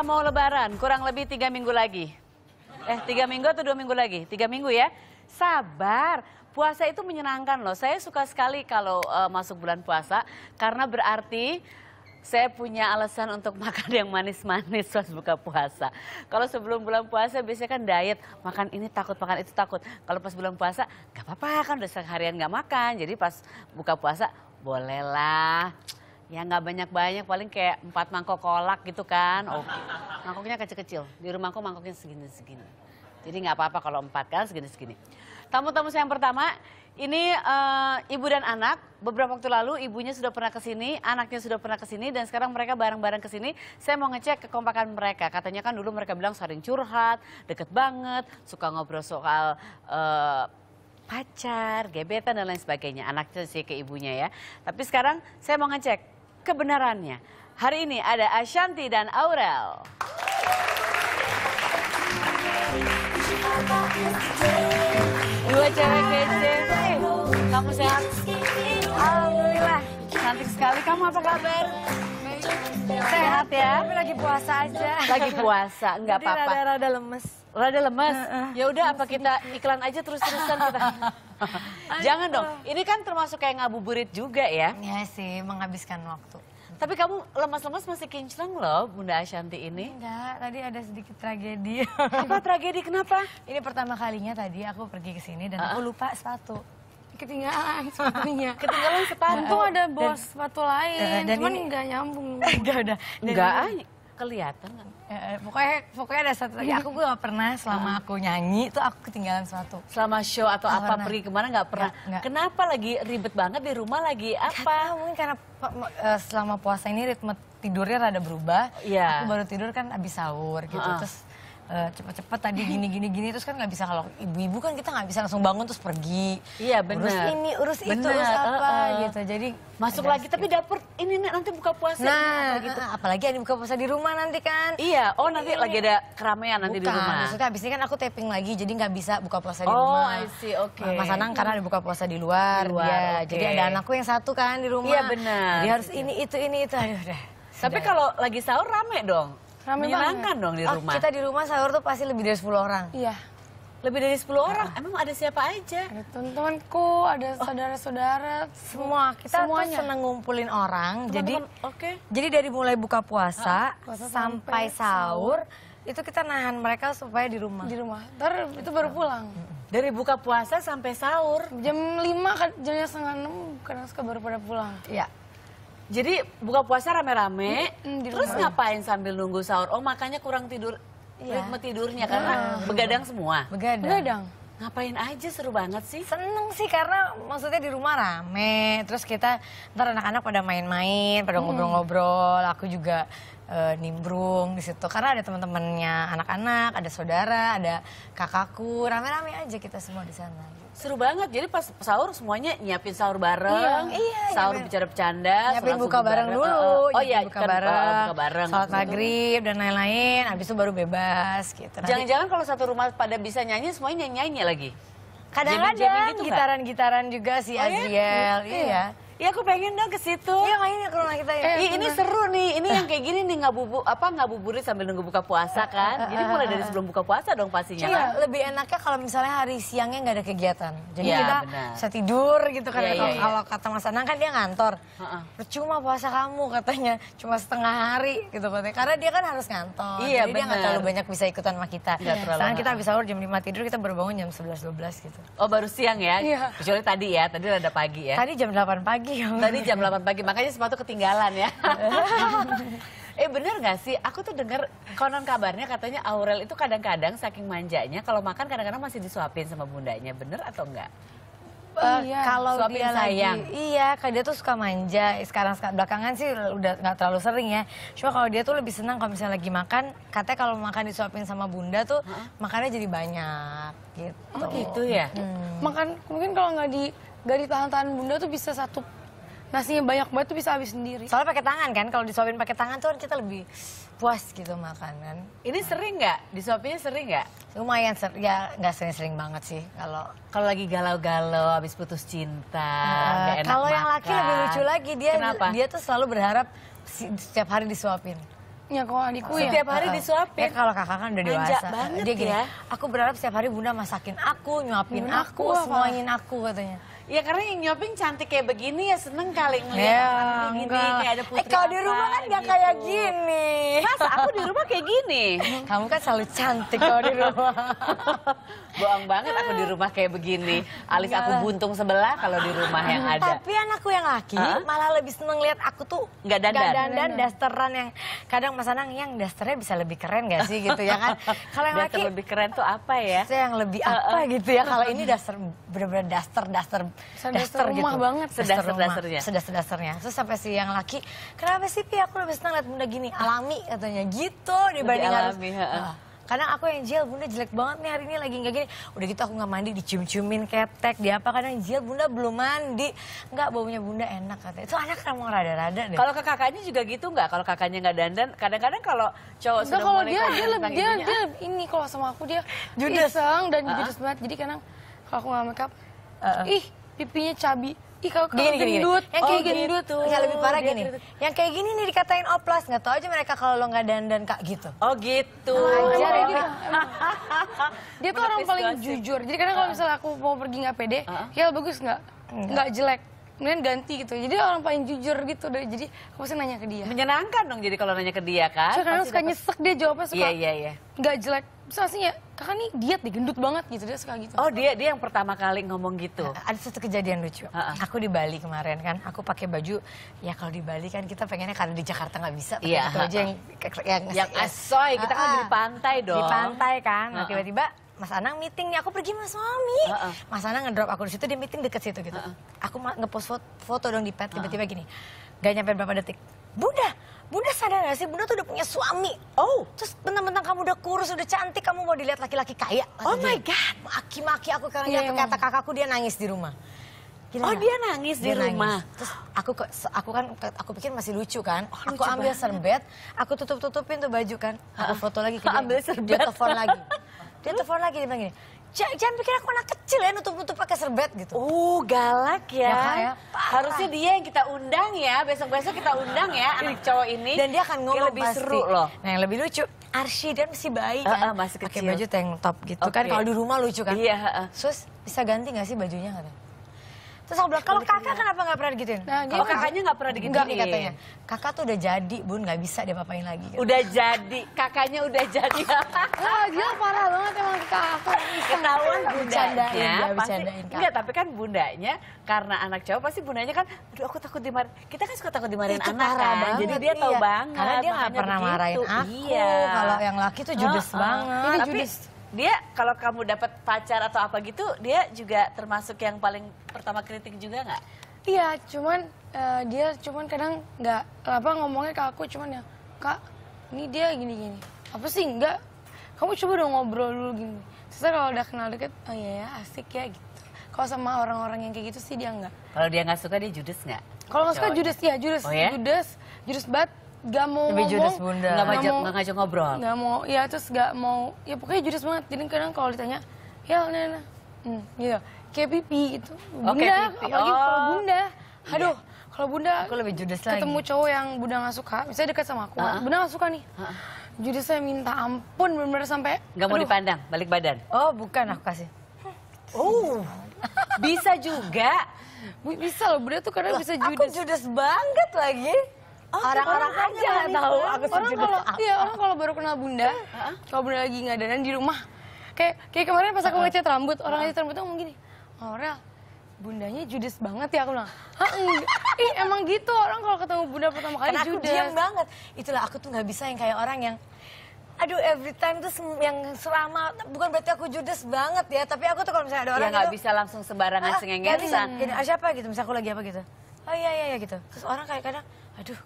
Kita mau lebaran, kurang lebih tiga minggu lagi. Eh, tiga minggu atau dua minggu lagi? Tiga minggu ya. Sabar, puasa itu menyenangkan loh. Saya suka sekali kalau uh, masuk bulan puasa, karena berarti saya punya alasan untuk makan yang manis-manis pas buka puasa. Kalau sebelum bulan puasa biasanya kan diet, makan ini takut, makan itu takut. Kalau pas bulan puasa, gak apa-apa kan udah seharian gak makan. Jadi pas buka puasa, bolehlah Ya nggak banyak-banyak, paling kayak empat mangkok kolak gitu kan. Oke. Oh, okay. Mangkoknya kecil-kecil. Di rumahku mangkoknya segini-segini. Jadi nggak apa-apa kalau empat kan segini-segini. Tamu-tamu saya yang pertama, ini uh, ibu dan anak. Beberapa waktu lalu ibunya sudah pernah kesini, anaknya sudah pernah kesini, dan sekarang mereka bareng-bareng kesini. Saya mau ngecek kekompakan mereka. Katanya kan dulu mereka bilang sering curhat, deket banget, suka ngobrol soal uh, pacar, gebetan dan lain sebagainya. Anaknya sih ke ibunya ya. Tapi sekarang saya mau ngecek kebenarannya. Hari ini ada Ashanti dan Aurel. Dua cewek kece. Eh, kamu sehat? Alhamdulillah. Cantik sekali. Kamu apa kabar? Sehat ya? Tapi lagi puasa aja. Lagi puasa, nggak apa-apa. Rada-rada lemes. Rada lemes. Ya udah, apa kita iklan aja terus-terusan kita. Jangan dong, ini kan termasuk kayak ngabuburit juga ya. Iya sih, menghabiskan waktu. Tapi kamu lemas-lemas masih kinclong loh Bunda Ashanti ini. Enggak, tadi ada sedikit tragedi. Apa tragedi? Kenapa? Ini pertama kalinya tadi aku pergi ke sini dan uh -uh. aku lupa sepatu ketinggalan sepatunya. ketinggalan sepatu. Untung ada bos dan, sepatu lain, eh, dan cuman nggak nyambung. Enggak udah. Enggak, kelihatan kan? Eh, eh, pokoknya, pokoknya ada satu lagi. Ya aku gak pernah selama ah. aku nyanyi itu aku ketinggalan sesuatu. Selama show atau gak apa pernah. pergi kemana gak pernah. Gak, gak. Kenapa lagi ribet banget di rumah lagi apa? Gak mungkin karena eh, selama puasa ini ritme tidurnya rada berubah. Iya. Aku baru tidur kan abis sahur gitu. -uh. Terus Eh, cepet-cepet tadi gini gini gini terus kan nggak bisa kalau ibu-ibu kan kita nggak bisa langsung bangun terus pergi iya benar urus ini urus bener. itu urus apa uh, uh. gitu jadi masuk lagi tapi gitu. dapur ini nanti buka puasa nah gitu. Uh, apalagi ada buka puasa di rumah nanti kan iya oh nanti ini, lagi ada keramaian nanti Bukan, di rumah maksudnya abis ini kan aku taping lagi jadi nggak bisa buka puasa di oh, rumah oh I see oke okay. Mas Anang karena ada buka puasa di luar, di luar ya okay. jadi ada anakku yang satu kan di rumah iya benar dia harus ini itu ini itu aduh deh tapi kalau lagi sahur rame dong Menyenangkan dong di rumah. Oh, kita di rumah sahur tuh pasti lebih dari 10 orang. Iya. Lebih dari 10 orang? Emang ada siapa aja? Ada teman-temanku, ada oh. saudara-saudara, oh. semua. Kita Semuanya. tuh seneng ngumpulin orang. Teman -teman, jadi okay. jadi dari mulai buka puasa, puasa sampai, sampai sahur, sahur, itu kita nahan mereka supaya di rumah. Di rumah. Ntar itu baru pulang. Dari buka puasa sampai sahur? Jam 5, kan, jam setengah 6, kadang suka baru pada pulang. Iya. Jadi buka puasa rame-rame, hmm, terus ngapain sambil nunggu sahur? Oh makanya kurang tidur, ya. ritme tidurnya karena begadang semua. Begadang. begadang. Ngapain aja seru banget sih? Seneng sih karena maksudnya di rumah rame, terus kita ntar anak-anak pada main-main, pada mm. ngobrol-ngobrol, hmm. aku juga uh, nimbrung di situ karena ada teman-temannya anak-anak, ada saudara, ada kakakku, rame-rame aja kita semua di sana. Seru banget. Jadi pas sahur semuanya nyiapin sahur bareng. Iya, iya, iya Sahur iya, bicara bercanda, nyiapin buka bareng, dulu. oh, oh iya, buka, kan, bareng, buka bareng. Salat hmm. maghrib dan lain-lain, habis itu baru bebas gitu. Jangan-jangan kalau satu rumah pada bisa nyanyi semuanya nyanyi nyanyi lagi. Kadang-kadang gitu gitaran-gitaran juga si oh, Aziel, iya. Gitu. iya. iya. Iya, aku pengen dong ke situ. Iya main ya ke rumah kita ya. Eh, iya, ini seru nih. Ini eh. yang kayak gini nih nggak bubu apa nggak buburi sambil nunggu buka puasa eh, kan. Eh, jadi mulai dari sebelum buka puasa dong pastinya. Iya, lebih enaknya kalau misalnya hari siangnya nggak ada kegiatan. Jadi ya, kita bisa tidur gitu kan. Ya, ya, ya. Kalau kata Mas Anang kan dia ngantor. Percuma puasa kamu katanya cuma setengah hari gitu katanya. Karena dia kan harus ngantor. Iya, jadi bener. dia nggak terlalu banyak bisa ikutan sama kita. ya. Sekarang kita habis sahur jam 5 tidur kita berbangun jam sebelas dua belas gitu. Oh, baru siang ya? Iya. Kecuali tadi ya, tadi ada pagi ya. Tadi jam delapan pagi pagi. Iya. Tadi jam 8 pagi, makanya sepatu ketinggalan ya. eh bener gak sih? Aku tuh denger konon kabarnya katanya Aurel itu kadang-kadang saking manjanya kalau makan kadang-kadang masih disuapin sama bundanya. Bener atau enggak? Uh, iya. Eh, kalau dia sayang. lagi iya kalau dia tuh suka manja eh, sekarang, sekarang belakangan sih udah nggak terlalu sering ya cuma kalau dia tuh lebih senang kalau misalnya lagi makan katanya kalau makan disuapin sama bunda tuh huh? makannya jadi banyak gitu oh gitu ya hmm. makan mungkin kalau nggak di nggak ditahan-tahan bunda tuh bisa satu nasinya banyak banget tuh bisa habis sendiri. Soalnya pakai tangan kan, kalau disuapin pakai tangan tuh kan kita lebih puas gitu makanan. Ini sering nggak? Disuapinnya sering nggak? Lumayan ser ya nggak sering-sering banget sih kalau kalau lagi galau-galau habis putus cinta, uh, Kalau yang laki lebih lucu lagi dia Kenapa? dia tuh selalu berharap setiap hari disuapin. Ya kalau adikku ya. Setiap hari eh, eh. disuapin. Ya kalau kakak kan udah dewasa. banget dia gini, ya. Aku berharap setiap hari bunda masakin aku, nyuapin bunda aku, aku semuain aku katanya. Ya karena yang nyoping cantik kayak begini ya seneng kali ngeliat ya, gini kayak ada putri. Eh, kalau di rumah kan nggak gitu. kayak gini. Mas aku di rumah kayak gini. Kamu kan selalu cantik kalau di rumah. Boang banget aku di rumah kayak begini. Alis aku buntung sebelah kalau di rumah yang ada. Tapi anakku yang laki huh? malah lebih seneng lihat aku tuh nggak dandan. Gak dandan dasteran yang kadang Mas Anang yang dasternya bisa lebih keren gak sih gitu ya kan. Kalau yang daster laki lebih keren tuh apa ya? Saya yang lebih apa gitu ya. Kalau ini daster bener-bener daster daster daster gitu. Rumah banget sedas-dasarnya. Sedas-dasarnya. Terus sampai si yang laki, kenapa sih Pi aku lebih senang lihat bunda gini, alami katanya gitu dibanding harus. Uh. karena aku yang jil bunda jelek banget nih hari ini lagi nggak gini. Udah gitu aku nggak mandi dicium-ciumin ketek di apa Karena jil bunda belum mandi. Nggak baunya bunda enak katanya. Itu anak kan mau rada-rada deh. Kalau ke kakaknya juga gitu nggak? Kalau kakaknya nggak dandan, kadang-kadang kalau cowok sudah kalau dia dia lebih dia, dia, ini kalau sama aku dia judes. iseng dan uh -huh. judes banget. Jadi kadang kalau aku nggak makeup, uh -huh. ih pipinya cabi. Ih kalau gini, gini, gendut, gini. yang kayak oh, gendut tuh. Gitu. Yang lebih parah gini, yang kayak gini nih dikatain oplas, nggak tau aja mereka kalau lo nggak dandan kak gitu. Oh gitu. Oh, aja oh. Dia, dia tuh orang paling jujur. Jadi kadang kalau misalnya aku mau pergi nggak pede, uh -huh. ya bagus nggak, nggak jelek kemudian ganti gitu. Jadi orang paling jujur gitu Jadi aku pasti nanya ke dia. Menyenangkan dong jadi kalau nanya ke dia kan. So, karena suka nyesek dia jawabnya suka. Iya, iya, iya. Gak jelek. Misalnya, ya, kakak nih diet deh, gendut banget gitu, dia suka gitu. Oh dia dia yang pertama kali ngomong gitu? Eh, ada satu kejadian lucu, uh -uh. aku di Bali kemarin kan, aku pakai baju, ya kalau di Bali kan kita pengennya karena di Jakarta nggak bisa, pakai yeah. baju yang, yang, yang asoy, kita uh -uh. kan di pantai dong. Di pantai kan, nah, tiba-tiba uh -uh. Mas Anang meeting nih, aku pergi sama suami. Uh -uh. Mas Anang ngedrop aku di situ, dia meeting deket situ gitu. Uh -uh. Aku ngepost foto, foto dong di pet, tiba-tiba gini. Gak nyampe berapa detik, Bunda, Bunda sadar gak sih Bunda tuh udah punya suami. Oh. Terus bentang-bentang kamu udah kurus, udah cantik, kamu mau dilihat laki-laki kaya. Oh my God. Maki-maki aku karena yeah, iya, kata iya. kakakku dia nangis di rumah. Gila, oh dia nangis dia di nangis. rumah. Terus aku aku kan aku pikir masih lucu kan. Oh, aku lucu ambil serbet, aku tutup tutupin tuh baju kan. Aku foto lagi ke dia. Ambil serbet. Dia telepon lagi. Dia telepon lagi dia bilang gini, Jangan, jangan pikir aku anak kecil ya nutup-nutup pakai serbet gitu. Uh, galak ya. ya, kan? Harusnya dia yang kita undang ya. Besok-besok kita undang ya anak cowok ini. Dan dia akan ngomong lebih seru loh. Nah, yang lebih lucu Arsy dan masih bayi Uh, uh, masih kecil. Pakai baju tank top gitu okay. kan. Kalau di rumah lucu kan. Iya, uh, uh. Sus, bisa ganti gak sih bajunya kan? Terus aku bilang, kalau kakak iya. kenapa gak pernah digituin? Nah, kalau kakaknya gak pernah digituin. Enggak, katanya. Kakak tuh udah jadi, bun, gak bisa dia papain lagi. Gitu. Udah jadi, kakaknya udah jadi. Wah, gila parah banget emang kakak. Ketahuan bundanya, pasti. Enggak, tapi kan bundanya, karena anak cowok pasti bundanya kan, aduh aku takut dimarahin. Kita kan suka takut dimarahin anak kan, banget, jadi dia iya. tahu banget. Karena dia gak pernah marahin aku. Iya. Kalau yang laki tuh judes banget. Tapi, judes dia kalau kamu dapat pacar atau apa gitu dia juga termasuk yang paling pertama kritik juga nggak iya cuman uh, dia cuman kadang nggak apa ngomongnya ke aku cuman ya kak ini dia gini gini apa sih nggak kamu coba dong ngobrol dulu gini setelah kalau udah kenal deket oh iya ya asik ya gitu kalau sama orang-orang yang kayak gitu sih dia nggak kalau dia nggak suka dia judes nggak kalau nggak suka judes ya judes oh, ya? judes judes banget gak mau Lebih judes bunda. Gak, mau, gak ngajak ngobrol. Gak mau, ya terus gak mau, ya pokoknya judes banget. Jadi kadang kalau ditanya, ya nena, nah, nah. hmm, gitu. Kayak pipi itu oh, Bunda, okay, pipi. apalagi oh. kalau bunda. Iya. Aduh, yeah. kalau bunda aku lebih judes ketemu lagi. cowok yang bunda gak suka, misalnya dekat sama aku, uh ah, -huh. Ah. bunda gak suka nih. Uh ah, -huh. Judes saya minta ampun benar-benar sampai. Gak aduh. mau dipandang, balik badan. Oh bukan, aku kasih. Oh, bisa juga. Bisa loh, bunda tuh karena bisa judes. Aku judes banget lagi. Oh, orang-orang aja nggak tahu aku orang kalau iya orang kalau baru kenal bunda kalau bunda lagi nggak ada di rumah kayak kayak kemarin pas aku ngecat rambut orang ngecat rambut tuh ngomong gini Aurel oh, bundanya judes banget ya aku bilang Hah, Ih, emang gitu orang kalau ketemu bunda pertama kali Karena judes aku diam banget itulah aku tuh nggak bisa yang kayak orang yang aduh every time tuh yang selama bukan berarti aku judes banget ya tapi aku tuh kalau misalnya ada iya, orang ya nggak bisa langsung sembarangan ah, sengengesan gak bisa gini, siapa gitu misalnya aku lagi apa gitu oh iya iya, iya gitu terus orang kayak kadang aduh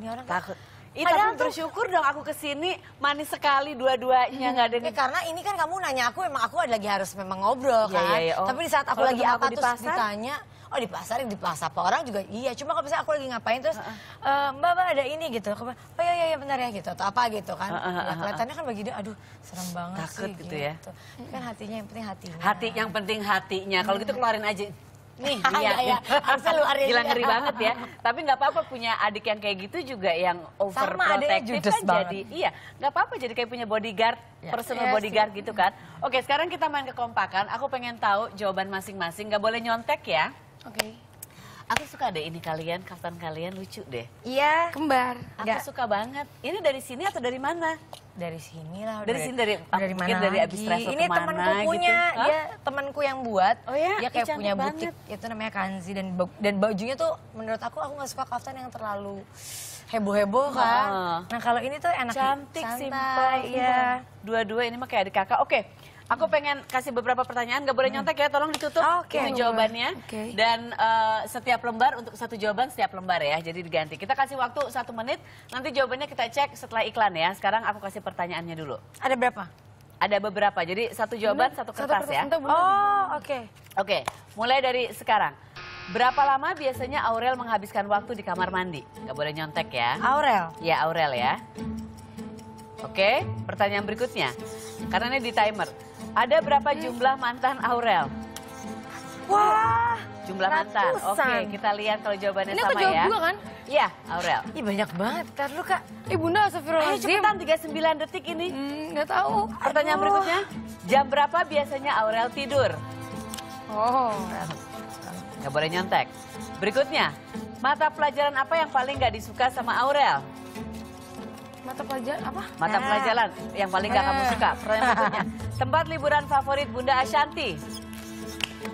ini orang takut. Ih, tapi bersyukur dong aku kesini manis sekali dua-duanya nggak ada Ya, karena ini kan kamu nanya aku emang aku ada lagi harus memang ngobrol iya, iya, kan. Ya, ya, oh. Tapi di saat aku Kalo lagi apa aku di terus pasar, ditanya, oh di pasar di pasar apa orang juga iya. Cuma kalau bisa aku lagi ngapain terus uh -uh. Uh, mbak mbak ada ini gitu, aku, oh ya iya benar ya gitu atau apa gitu kan. Uh -uh. Ya, kelihatannya kan begitu, aduh serem banget Takut sih gitu. Ya. gitu. ya. Kan hatinya yang penting hatinya. Hati yang penting hatinya. Kalau gitu keluarin aja nih lihat ya, harusnya luar gila ngeri banget ya tapi nggak apa-apa punya adik yang kayak gitu juga yang overprotective kan jadi iya nggak apa-apa jadi kayak punya bodyguard ya. personal ya, bodyguard sih. gitu kan oke sekarang kita main kekompakan aku pengen tahu jawaban masing-masing nggak boleh nyontek ya oke okay. Aku suka deh ini kalian, kaftan kalian lucu deh. Iya. Kembar. Aku Nggak. suka banget. Ini dari sini atau dari mana? dari sini lah dari sini dari dari mana dari abis travel ini temanku gitu. punya gitu. dia temanku yang buat oh ya? dia kayak Ih, punya banget. butik itu namanya Kanzi dan dan bajunya tuh menurut aku aku nggak suka kaftan yang terlalu heboh heboh kan nah kalau ini tuh enak cantik simpel iya. simple ya dua-dua ini mah kayak adik kakak oke okay. Aku pengen kasih beberapa pertanyaan, gak boleh hmm. nyontek ya, tolong ditutup okay. itu jawabannya. Okay. Dan uh, setiap lembar, untuk satu jawaban setiap lembar ya, jadi diganti. Kita kasih waktu satu menit, nanti jawabannya kita cek setelah iklan ya. Sekarang aku kasih pertanyaannya dulu. Ada berapa? Ada beberapa, jadi satu jawaban, satu kertas, satu ya. Satu Oh, oke. Okay. Oke, okay. mulai dari sekarang. Berapa lama biasanya Aurel menghabiskan waktu di kamar mandi? Gak boleh nyontek ya. Aurel? Ya, Aurel ya. Oke, okay. pertanyaan berikutnya. Karena ini di timer. Ada berapa jumlah mantan Aurel? Wah, jumlah mantan. Oke, kita lihat kalau jawabannya Ini sama ya. Ini aku jawab juga kan? Iya, Aurel. Ih, banyak banget. Ntar lu, Kak. Ibu Bunda, Sofiro Ayo cepetan, 39 detik ini. Hmm, gak tahu. Pertanyaan Aduh. berikutnya. Jam berapa biasanya Aurel tidur? Oh. Gak boleh nyontek. Berikutnya, mata pelajaran apa yang paling gak disuka sama Aurel? Mata pelajaran apa? Mata nah. pelajaran yang paling gak kamu suka. Tempat liburan favorit Bunda Ashanti?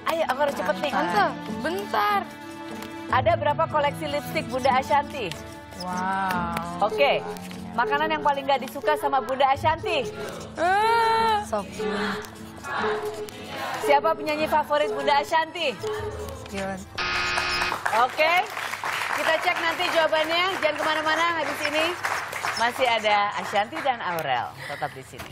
Ayo, aku harus cepet nih. Bentar. Bentar. Ada berapa koleksi lipstick Bunda Ashanti? Wow. Oke. Okay. Makanan yang paling gak disuka sama Bunda Ashanti? Uh. Siapa penyanyi favorit Bunda Ashanti? Dion. Oke. Okay. Kita cek nanti jawabannya. Jangan kemana-mana habis ini. Masih ada Ashanti dan Aurel tetap di sini.